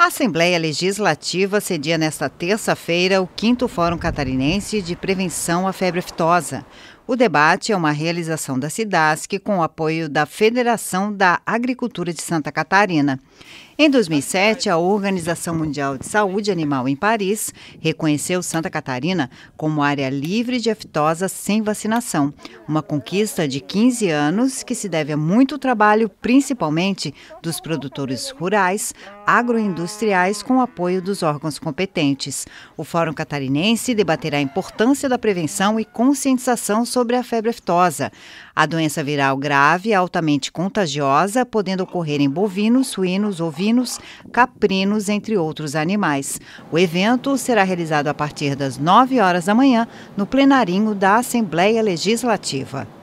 A Assembleia Legislativa cedia nesta terça-feira o quinto Fórum Catarinense de Prevenção à Febre Aftosa. O debate é uma realização da SIDASC com o apoio da Federação da Agricultura de Santa Catarina. Em 2007, a Organização Mundial de Saúde Animal em Paris reconheceu Santa Catarina como área livre de aftosa sem vacinação, uma conquista de 15 anos que se deve a muito trabalho, principalmente dos produtores rurais, agroindustriais, com o apoio dos órgãos competentes. O Fórum Catarinense debaterá a importância da prevenção e conscientização sobre sobre a febre aftosa. A doença viral grave e altamente contagiosa, podendo ocorrer em bovinos, suínos, ovinos, caprinos, entre outros animais. O evento será realizado a partir das 9 horas da manhã no plenarinho da Assembleia Legislativa.